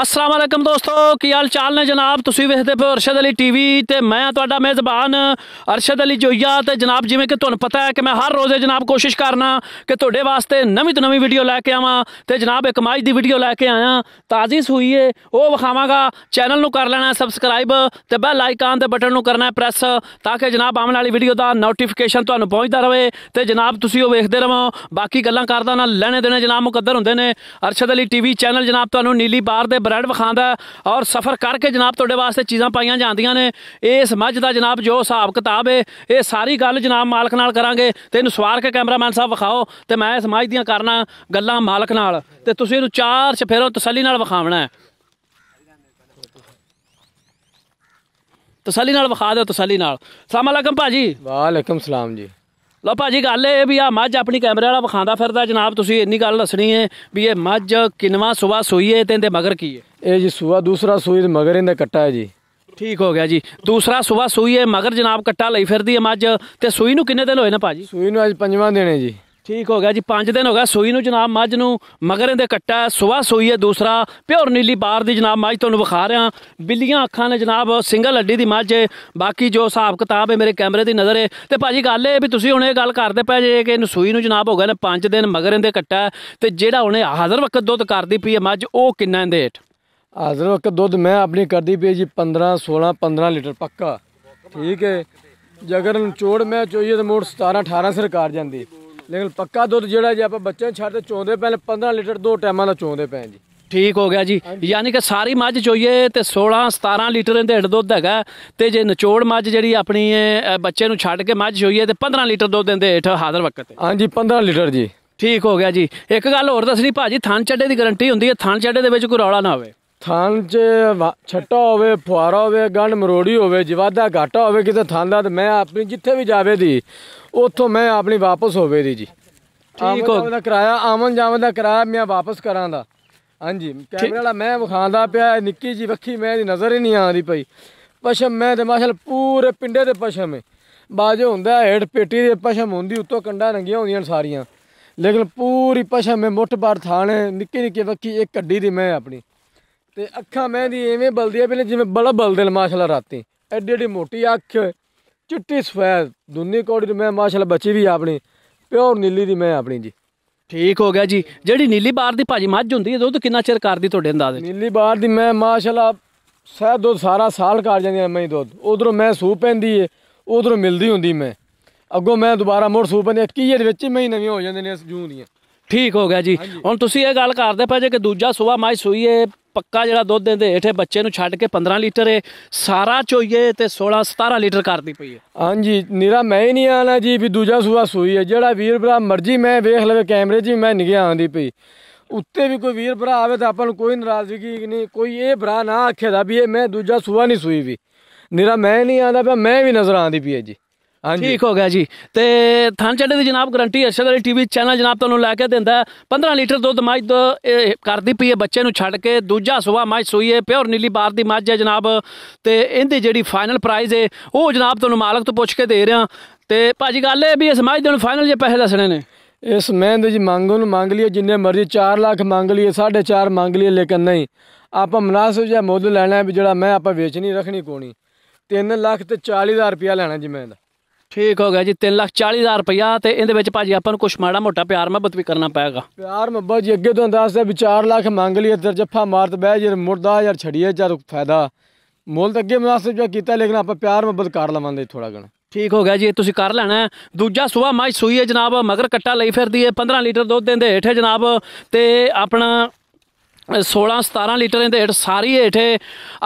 ਅਸਲਾਮ ਅਲੈਕਮ ਦੋਸਤੋ ਕੀ ਹਾਲ ਚਾਲ ਨੇ ਜਨਾਬ ਤੁਸੀਂ ਵੇਖਦੇ ਪਏ ਅਰਸ਼ਦ ਅਲੀ ਟੀਵੀ ਤੇ ਮੈਂ ਤੁਹਾਡਾ ਮੇਜ਼ਬਾਨ ਅਰਸ਼ਦ ਅਲੀ ਜੋਈਆ ਤੇ ਜਨਾਬ ਜਿਵੇਂ ਕਿ ਤੁਹਾਨੂੰ ਪਤਾ ਹੈ ਕਿ ਮੈਂ ਹਰ ਰੋਜ਼ ਜਨਾਬ ਕੋਸ਼ਿਸ਼ ਕਰਨਾ ਕਿ ਤੁਹਾਡੇ ਵਾਸਤੇ ਨਵੀਂ ਤੋਂ ਨਵੀਂ ਵੀਡੀਓ ਲੈ ਕੇ ਆਵਾਂ ਤੇ ਜਨਾਬ ਇੱਕ ਮਾਜ ਦੀ ਵੀਡੀਓ ਲੈ ਕੇ ਆਇਆ ਤਾਜ਼ੀਸ ਹੋਈ ਏ ਉਹ ਵਿਖਾਵਾਂਗਾ ਚੈਨਲ ਨੂੰ ਕਰ ਲੈਣਾ ਸਬਸਕ੍ਰਾਈਬ ਤੇ ਬੈਲ ਆਈਕਨ ਦੇ ਬਟਨ ਨੂੰ ਕਰਨਾ ਪ੍ਰੈਸ ਤਾਂ ਕਿ ਜਨਾਬ ਆਉਣ ਵਾਲੀ ਵੀਡੀਓ ਦਾ ਨੋਟੀਫਿਕੇਸ਼ਨ ਤੁਹਾਨੂੰ ਪਹੁੰਚਦਾ ਰਹੇ ਤੇ ਜਨਾਬ ਤੁਸੀਂ ਉਹ ਵੇਖਦੇ ਰਹੋ ਬਾਕੀ ਗੱਲਾਂ ਕਰਦਾ ਨਾ ਲੈਣੇ ਦੇਣੇ ਜਨਾਬ ਮੁਕੱਦਰ ਹੁੰਦੇ ਨੇ ਅਰਸ਼ਦ ਅਲੀ ਟੀਵੀ ਚੈਨਲ ਜਨਾਬ ਤੁਹਾਨੂੰ ਨੀਲੀ ਬਾਰ ਦੇ ਬ੍ਰੈਡ ਵਿਖਾਉਂਦਾ ਔਰ ਸਫ਼ਰ ਕਰਕੇ ਜਨਾਬ ਤੁਹਾਡੇ ਵਾਸਤੇ ਚੀਜ਼ਾਂ ਪਾਈਆਂ ਜਾਂਦੀਆਂ ਨੇ ਇਸ ਮੱਝ ਦਾ ਜਨਾਬ ਜੋ ਹਿਸਾਬ ਕਿਤਾਬ ਹੈ ਇਹ ਸਾਰੀ ਗੱਲ ਜਨਾਬ ਮਾਲਕ ਨਾਲ ਕਰਾਂਗੇ ਤੇ ਇਹਨੂੰ ਸਵਾਰ ਕੇ ਕੈਮਰਾਮੈਨ ਸਾਹਿਬ ਵਿਖਾਓ ਤੇ ਮੈਂ ਇਸ ਮੱਝ ਦੀਆਂ ਕਰਨਾ ਗੱਲਾਂ ਮਾਲਕ ਨਾਲ ਤੇ ਤੁਸੀਂ ਇਹਨੂੰ ਚਾਰ ਚਫੇਰੋਂ ਤਸੱਲੀ ਨਾਲ ਵਿਖਾਵਣਾ ਹੈ ਤਸੱਲੀ ਨਾਲ ਵਿਖਾ ਦਿਓ ਤਸੱਲੀ ਨਾਲ ਸਲਾਮ ਅਲੈਕਮ ਭਾਜੀ ਵਾਲੇਕਮ ਸਲਾਮ ਜੀ ਲਓ ਭਾਜੀ ਗੱਲ ਇਹ ਵੀ ਆ ਮੱਝ ਆਪਣੀ ਕੈਮਰੇ ਵਾਲਾ ਵਿਖਾਉਂਦਾ ਫਿਰਦਾ ਜਨਾਬ ਤੁਸੀਂ ਇੰਨੀ ਗੱਲ ਦੱਸਣੀ ਹੈ ਵੀ ਇਹ ਮੱਝ ਕਿੰਨਵਾ ਸੁਬਾ ਸੋਈਏ ਹੈ ਤੇ ਇਹਦੇ ਮਗਰ ਕੀ ਹੈ ਇਹ ਜੀ ਸੂਆ ਦੂਸਰਾ ਸੋਈ ਦੇ ਮਗਰ ਇਹਦਾ ਕੱਟਾ ਹੈ ਜੀ ਠੀਕ ਹੋ ਗਿਆ ਜੀ ਦੂਸਰਾ ਸੁਬਾ ਸੂਈ ਹੈ ਮਗਰ ਜਨਾਬ ਕੱਟਾ ਲਈ ਫਿਰਦੀ ਹੈ ਮੱਝ ਤੇ ਸੋਈ ਨੂੰ ਕਿੰਨੇ ਦਿਨ ਹੋਏ ਨੇ ਭਾਜੀ ਸੋਈ ਨੂੰ ਅੱਜ ਪੰਜਵਾਂ ਦਿਨ ਹੈ ਜੀ ਠੀਕ ਹੋ ਗਿਆ ਜੀ 5 ਦਿਨ ਹੋ ਗਿਆ ਸੋਈ ਨੂੰ ਜਨਾਬ ਮੱਝ ਨੂੰ ਮਗਰ ਦੇ ਕੱਟਾ ਸਵਾ ਸੋਈ ਹੈ ਦੂਸਰਾ ਪਿਓਰ ਨੀਲੀ ਬਾਰ ਦੀ ਜਨਾਬ ਮੱਝ ਤੁਹਾਨੂੰ ਵਿਖਾ ਰਿਹਾ ਬਿੱਲੀਆਂ ਅੱਖਾਂ ਨੇ ਜਨਾਬ ਸਿੰਗਲ ਹੱਡੀ ਦੀ ਮੱਝ ਬਾਕੀ ਜੋ ਹਿਸਾਬ ਕਿਤਾਬ ਹੈ ਮੇਰੇ ਕੈਮਰੇ ਦੀ ਨਜ਼ਰ ਹੈ ਤੇ ਭਾਜੀ ਗੱਲ ਇਹ ਵੀ ਤੁਸੀਂ ਹੁਣ ਇਹ ਗੱਲ ਕਰਦੇ ਪਏ ਜੇ ਕਿ ਇਹਨੂੰ ਸੋਈ ਨੂੰ ਜਨਾਬ ਹੋ ਗਿਆ ਨੇ 5 ਦਿਨ ਮਗਰ ਦੇ ਕੱਟਾ ਤੇ ਜਿਹੜਾ ਉਹਨੇ ਹਾਜ਼ਰ ਵਕਤ ਦੁੱਧ ਕਰਦੀ ਪਈ ਹੈ ਮੱਝ ਉਹ ਕਿੰਨਾ ਇਹਦੇ ਹੇਠ ਹਾਜ਼ਰ ਵਕਤ ਦੁੱਧ ਮੈਂ ਆਪਣੀ ਕਰਦੀ ਪਈ ਜੀ 15 16 15 ਲੀਟਰ ਪੱਕਾ ਠੀਕ ਹੈ ਜਗਰਨ ਚੋੜ ਮੈਂ ਚੋਈਏ ਤਾਂ ਮੋੜ 17 18 ਸਰਕਾਰ ਜਾਂਦੀ ਲੇਕਿਨ ਪੱਕਾ ਦੁੱਧ ਜਿਹੜਾ ਜੇ ਆਪਾਂ ਬੱਚਿਆਂ ਛੱਡ ਤੇ ਚੋਂਦੇ ਪਹਿਲੇ 15 ਲੀਟਰ ਦੋ ਟਾਈਮਾਂ ਦਾ ਚੋਂਦੇ ਪੈ ਜੀ ਠੀਕ ਹੋ ਗਿਆ ਜੀ ਯਾਨੀ ਕਿ ਸਾਰੀ ਮੱਝ ਚੋਈਏ ਤੇ 16 17 ਲੀਟਰ ਇਹਦੇ ਢਿੱਡ ਦੁੱਧ ਹੈਗਾ ਤੇ ਜੇ ਨਿਚੋੜ ਮੱਝ ਜਿਹੜੀ ਆਪਣੀ ਬੱਚੇ ਨੂੰ ਛੱਡ ਕੇ ਮੱਝ ਚੋਈਏ ਤੇ 15 ਲੀਟਰ ਦੁੱਧ ਦਿੰਦੇ ਹੇਠ ਹਾਜ਼ਰ ਵਕਤ ਤੇ ਹਾਂਜੀ 15 ਲੀਟਰ ਜੀ ਠੀਕ ਹੋ ਗਿਆ ਜੀ ਇੱਕ ਗੱਲ ਹੋਰ ਦੱਸਣੀ ਭਾਜੀ ਥਣ ਛੱਡੇ ਦੀ ਗਾਰੰਟੀ ਹੁੰਦੀ ਹੈ ਥਣ ਛੱਡੇ ਦੇ ਵਿੱਚ ਕੋਈ ਰੌਲਾ ਨਾ ਹੋਵੇ ਥਾਨ 'ਚ ਛੱਟਾ ਹੋਵੇ ਫੁਆਰਾ ਹੋਵੇ ਗੰਢ ਮਰੋੜੀ ਹੋਵੇ ਜਵਾਦਾ ਘਾਟਾ ਹੋਵੇ ਕਿਤੇ ਥਾਨ ਦਾ ਮੈਂ ਆਪਣੀ ਜਿੱਥੇ ਵੀ ਜਾਵੇ ਦੀ ਉੱਥੋਂ ਮੈਂ ਆਪਣੀ ਵਾਪਸ ਹੋਵੇ ਦੀ ਜੀ ਠੀਕ ਹੋ ਦਾ ਕਿਰਾਇਆ ਆਮਨ ਜਾਵਨ ਦਾ ਕਿਰਾਇਆ ਮੈਂ ਵਾਪਸ ਕਰਾਂ ਦਾ ਹਾਂਜੀ ਕੈਮਰੇ ਵਾਲਾ ਮੈਂ ਵਿਖਾਂਦਾ ਪਿਆ ਨਿੱਕੀ ਜੀ ਵੱਖੀ ਮੈਂ ਦੀ ਨਜ਼ਰ ਹੀ ਨਹੀਂ ਆਉਂਦੀ ਪਈ ਪਸ਼ਮ ਮੈਂ ਤੇ ਮਾਸ਼ਾਅੱਲ ਪੂਰੇ ਪਿੰਡੇ ਦੇ ਪਸ਼ਮ ਹੈ ਬਾਜੋ ਹੁੰਦਾ ਹੈਡ ਪੇਟੀ ਦੇ ਪਸ਼ਮ ਹੁੰਦੀ ਉੱਤੋਂ ਕੰਡਾ ਰੰਗੀਆਂ ਹੁੰਦੀਆਂ ਸਾਰੀਆਂ ਲੇਕਿਨ ਪੂਰੀ ਪਸ਼ਮ ਹੈ ਮੁੱਠ ਬਾਰ ਥਾਣੇ ਨਿੱਕੀ ਨਿੱਕੀ ਵੱਖੀ ਇੱਕ ਕੱਢੀ ਦੀ ਮੈਂ ਆਪਣੀ ਤੇ ਅੱਖਾਂ ਮਹਿੰਦੀ ਐਵੇਂ ਬਲਦੀਆਂ ਪਹਿਲੇ ਜਿਵੇਂ ਬੜਾ ਬਲਦੇ ਮਾਸ਼ਾਅੱਲਾ ਰਾਤੀ ਐਡੀ ਐਡੀ ਮੋਟੀ ਅੱਖ ਚਿੱਟੀ ਸਫੈਦ ਦੁਨੀ ਕੋੜੀ ਮੈਂ ਮਾਸ਼ਾਅੱਲਾ ਬੱਚੀ ਵੀ ਆਪਣੀ ਪਿਓਰ ਨੀਲੀ ਦੀ ਮੈਂ ਆਪਣੀ ਜੀ ਠੀਕ ਹੋ ਗਿਆ ਜੀ ਜਿਹੜੀ ਨੀਲੀ ਬਾਰ ਦੀ ਭਾਜੀ ਮੱਝ ਹੁੰਦੀ ਹੈ ਦੁੱਧ ਕਿੰਨਾ ਚਿਰ ਕਰਦੀ ਤੁਹਾਡੇ ਅੰਦਾਜ਼ੇ ਨੀਲੀ ਬਾਰ ਦੀ ਮੈਂ ਮਾਸ਼ਾਅੱਲਾ ਸਹਿ ਦੁੱਧ ਸਾਰਾ ਸਾਲ ਕਰ ਜਾਂਦੀ ਮੈਂ ਦੁੱਧ ਉਧਰੋਂ ਮੈਂ ਸੂਪ ਪੈਂਦੀ ਐ ਉਧਰੋਂ ਮਿਲਦੀ ਹੁੰਦੀ ਮੈਂ ਅੱਗੋਂ ਮੈਂ ਦੁਬਾਰਾ ਮੋੜ ਸੂਪ ਪੈਂਦੀ ਕੀ ਇਹਦੇ ਵਿੱਚ ਹੀ ਮੈਂ ਹੋ ਜਾਂਦੇ ਨੇ ਜੂਨ ਦੀਆਂ ਠੀਕ ਹੋ ਗਿਆ ਜੀ ਹੁਣ ਤੁਸੀਂ ਇਹ ਗੱਲ ਕਰਦੇ ਪਏ ਜੇ ਕਿ ਦੂਜਾ ਸੂਆ ਮਾਈ ਸੂਈਏ ਪੱਕਾ ਜਿਹੜਾ ਦੁੱਧ ਦਿੰਦੇ ਇਥੇ ਬੱਚੇ ਨੂੰ ਛੱਡ ਕੇ 15 ਲੀਟਰ ਏ ਸਾਰਾ ਚੋਈਏ ਤੇ 16 17 ਲੀਟਰ ਕਰਦੀ ਪਈ ਹੈ ਹਾਂਜੀ ਨੀਰਾ ਮੈਂ ਹੀ ਨਹੀਂ ਆਣਾ ਜੀ ਵੀ ਦੂਜਾ ਸੂਆ ਸੂਈ ਜਿਹੜਾ ਵੀਰ ਭਰਾ ਮਰਜੀ ਮੈਂ ਵੇਖ ਲਵੇ ਕੈਮਰੇ 'ਚ ਮੈਂ ਨਹੀਂ ਆਉਂਦੀ ਪਈ ਉੱਤੇ ਵੀ ਕੋਈ ਵੀਰ ਭਰਾ ਆਵੇ ਤਾਂ ਆਪਾਂ ਨੂੰ ਕੋਈ ਨਾਰਾਜ਼ਗੀ ਨਹੀਂ ਕੋਈ ਇਹ ਭਰਾ ਨਾ ਆਖੇ ਦਾ ਵੀ ਇਹ ਮੈਂ ਦੂਜਾ ਸੂਆ ਨਹੀਂ ਸੂਈ ਵੀ ਨੀਰਾ ਮੈਂ ਨਹੀਂ ਆਂਦਾ ਪਿਆ ਮੈਂ ਵੀ ਨਜ਼ਰ ਆਂਦੀ ਪਈ ਹੈ ਜੀ ਠੀਕ ਹੋ ਗਿਆ ਜੀ ਤੇ ਥਾਂ ਚੱਡੇ ਦੀ ਜਨਾਬ ਗਰੰਟੀ ਅਰਸ਼ਦ ਵਾਲੀ ਟੀਵੀ ਚੈਨਲ ਜਨਾਬ ਤੁਹਾਨੂੰ ਲੈ ਕੇ ਦਿੰਦਾ 15 ਲੀਟਰ ਦੁੱਧ ਮੱਝ ਕਰਦੀ ਪਈ ਹੈ ਬੱਚੇ ਨੂੰ ਛੱਡ ਕੇ ਦੂਜਾ ਸਵਾ ਮੱਝ ਸੋਈਏ ਪਿਓਰ ਨੀਲੀ ਬਾਰ ਦੀ ਮੱਝ ਹੈ ਜਨਾਬ ਤੇ ਇਹਦੀ ਜਿਹੜੀ ਫਾਈਨਲ ਪ੍ਰਾਈਜ਼ ਹੈ ਉਹ ਜਨਾਬ ਤੁਹਾਨੂੰ ਮਾਲਕ ਤੋਂ ਪੁੱਛ ਕੇ ਦੇ ਰਿਹਾ ਤੇ ਭਾਜੀ ਗੱਲ ਇਹ ਵੀ ਇਸ ਮੱਝ ਦੇ ਨੂੰ ਫਾਈਨਲ ਜੇ ਪੈਸੇ ਦੱਸਣੇ ਨੇ ਇਸ ਮਹਿੰਦ ਜੀ ਮੰਗ ਨੂੰ ਮੰਗ ਲਈਏ ਜਿੰਨੇ ਮਰਜ਼ੀ 4 ਲੱਖ ਮੰਗ ਲਈਏ 4.5 ਮੰਗ ਲਈਏ ਲੇਕਿਨ ਨਹੀਂ ਆਪਾਂ ਮਨਾਸਬ ਜਿਹਾ ਮੁੱਲ ਲੈਣਾ ਹੈ ਵੀ ਜਿਹੜਾ ਮੈਂ ਆਪਾਂ ਵੇਚ ਨਹੀਂ ਰੱਖਣੀ ਕੋਣੀ 3 ਲੱਖ ਤੇ 40000 ਰੁਪਇਆ ਲੈਣਾ ਜੀ ਮੈਂ ਦਾ ਠੀਕ ਹੋ ਗਿਆ ਜੀ 340000 ਰੁਪਇਆ ਤੇ ਇਹਦੇ ਵਿੱਚ ਭਾਜੀ ਆਪਾਂ ਨੂੰ ਕੁਝ ਮਾੜਾ ਮੋਟਾ ਪਿਆਰ ਮੁਹੱਬਤ ਵੀ ਕਰਨਾ ਪਏਗਾ ਪਿਆਰ ਮੁਹੱਬਤ ਜੀ ਅੱਗੇ ਤੋਂ ਅੰਦਾਜ਼ਾ ਵੀ 4 ਲੱਖ ਮੰਗ ਲਈ ਇੱਧਰ ਜੱਫਾ ਮਾਰਤ ਬਹਿ ਜੇ ਮੁਰਦਾ ਯਾਰ ਛੜੀਏ ਚਾਰ ਫਾਇਦਾ ਮੁੱਲ ਤਾਂ ਅੱਗੇ ਮناسب ਜਿਹਾ ਕੀਤਾ ਲੇਕਿਨ ਆਪਾਂ ਪਿਆਰ ਮੁਹੱਬਤ ਕਰ ਲਵਾਂਗੇ ਥੋੜਾ ਗਣਾ ਠੀਕ ਹੋ ਗਿਆ ਜੀ ਤੁਸੀਂ ਕਰ ਲੈਣਾ ਦੂਜਾ ਸੁਬਾ ਮਾਈ ਸੂਈਏ ਜਨਾਬ ਮਗਰ ਕੱਟਾ ਲਈ ਫਿਰਦੀ ਹੈ 15 ਲੀਟਰ ਦੁੱਧ ਦਿੰਦੇ ਇੱਥੇ ਜਨਾਬ ਤੇ ਆਪਣਾ 16 17 ਲੀਟਰ ਇਹਦੇ ਹੇਠ ਸਾਰੀ ਹੇਠ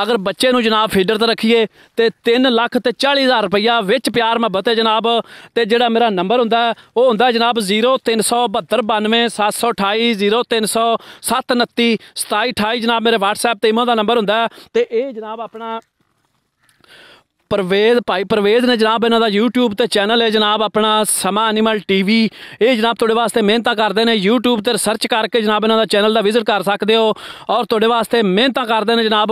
ਅਗਰ ਬੱਚੇ ਨੂੰ ਜਨਾਬ ਫੀਡਰ ਤੇ ਰੱਖੀਏ ਤੇ 3 ਲੱਖ ਤੇ 40000 ਰੁਪਇਆ ਵਿੱਚ ਪਿਆਰ ਮੁਹੱਬਤ ਹੈ ਜਨਾਬ ਤੇ ਜਿਹੜਾ ਮੇਰਾ ਨੰਬਰ ਹੁੰਦਾ ਉਹ ਹੁੰਦਾ ਜਨਾਬ 037292728 ਜਨਾਬ ਮੇਰੇ WhatsApp ਤੇ ਇਹਦਾ ਨੰਬਰ ਹੁੰਦਾ ਤੇ ਇਹ ਜਨਾਬ ਆਪਣਾ ਪਰਵੇਜ਼ ਭਾਈ ਪਰਵੇਜ਼ ਨੇ ਜਨਾਬ ਇਹਨਾਂ ਦਾ YouTube ਤੇ ਚੈਨਲ ਹੈ ਜਨਾਬ ਆਪਣਾ ਸਮਾ ਐਨੀਮਲ ਟੀਵੀ ਇਹ ਜਨਾਬ ਤੁਹਾਡੇ ਵਾਸਤੇ ਮਿਹਨਤਾਂ ਕਰਦੇ ਨੇ YouTube ਤੇ ਸਰਚ ਕਰਕੇ ਜਨਾਬ ਇਹਨਾਂ ਦਾ ਚੈਨਲ ਦਾ ਵਿਜ਼ਿਟ ਕਰ ਸਕਦੇ ਹੋ ਔਰ ਤੁਹਾਡੇ ਵਾਸਤੇ ਮਿਹਨਤਾਂ ਕਰਦੇ ਨੇ ਜਨਾਬ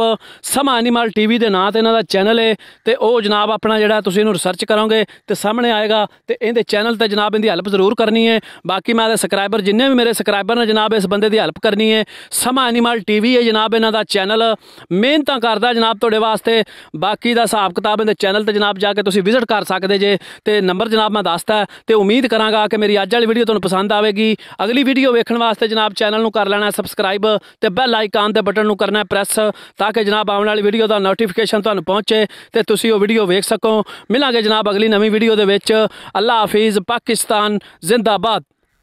ਸਮਾ ਐਨੀਮਲ ਟੀਵੀ ਦੇ ਨਾਂ ਤੇ ਇਹਨਾਂ ਦਾ ਚੈਨਲ ਹੈ ਤੇ ਉਹ ਜਨਾਬ ਆਪਣਾ ਜਿਹੜਾ ਤੁਸੀਂ ਇਹਨੂੰ ਰਿਸਰਚ ਕਰੋਗੇ ਤੇ ਸਾਹਮਣੇ ਆਏਗਾ ਤੇ ਇਹਦੇ ਚੈਨਲ ਤੇ ਜਨਾਬ ਇਹਦੀ ਹੈਲਪ ਜ਼ਰੂਰ ਕਰਨੀ ਹੈ ਬਾਕੀ ਮੈਂ ਦੇ ਸਬਸਕ੍ਰਾਈਬਰ ਜਿੰਨੇ ਵੀ ਮੇਰੇ ਸਬਸਕ੍ਰਾਈਬਰ ਨੇ ਜਨਾਬ ਇਸ ਬੰਦੇ ਦੀ ਹੈਲਪ ਕਰਨੀ ਹੈ ਸਮਾ ਐਨੀਮਲ ਟੀਵੀ ਹੈ ਜਨਾਬ ਇਹਨਾਂ ਦਾ ਚੈਨਲ ਮਿਹਨਤਾਂ ਕਰਦਾ ਜਨਾਬ ਤੁਹਾਡੇ ਵਾਸਤੇ ਬਾਕੀ ਦਾ ਹਿਸਾਬ ਕਿਤਾਬ ਦੇ ਚੈਨਲ ਤੇ ਜਨਾਬ ਜਾ ਕੇ ਤੁਸੀਂ ਵਿਜ਼ਿਟ ਕਰ ਸਕਦੇ ਜੇ ਤੇ ਨੰਬਰ ਜਨਾਬ ਮੈਂ ਦੱਸਤਾ ਤੇ ਉਮੀਦ ਕਰਾਂਗਾ ਕਿ ਮੇਰੀ ਅੱਜ ਵਾਲੀ ਵੀਡੀਓ ਤੁਹਾਨੂੰ ਪਸੰਦ ਆਵੇਗੀ ਅਗਲੀ ਵੀਡੀਓ ਵੇਖਣ ਵਾਸਤੇ ਜਨਾਬ ਚੈਨਲ ਨੂੰ ਕਰ ਲੈਣਾ ਸਬਸਕ੍ਰਾਈਬ ਤੇ ਬੈਲ ਆਈਕਨ ਦੇ ਬਟਨ ਨੂੰ ਕਰਨਾ ਪ੍ਰੈਸ ਤਾਂ ਕਿ ਜਨਾਬ ਆਉਣ ਵਾਲੀ ਵੀਡੀਓ ਦਾ ਨੋਟੀਫਿਕੇਸ਼ਨ ਤੁਹਾਨੂੰ ਪਹੁੰਚੇ ਤੇ ਤੁਸੀਂ ਉਹ ਵੀਡੀਓ ਵੇਖ ਸਕੋ ਮਿਲਾਂਗੇ ਜਨਾਬ ਅਗਲੀ ਨਵੀਂ ਵੀਡੀਓ ਦੇ ਵਿੱਚ ਅੱਲਾ ਹਾਫਿਜ਼ ਪਾਕਿਸਤਾਨ ਜ਼ਿੰਦਾਬਾਦ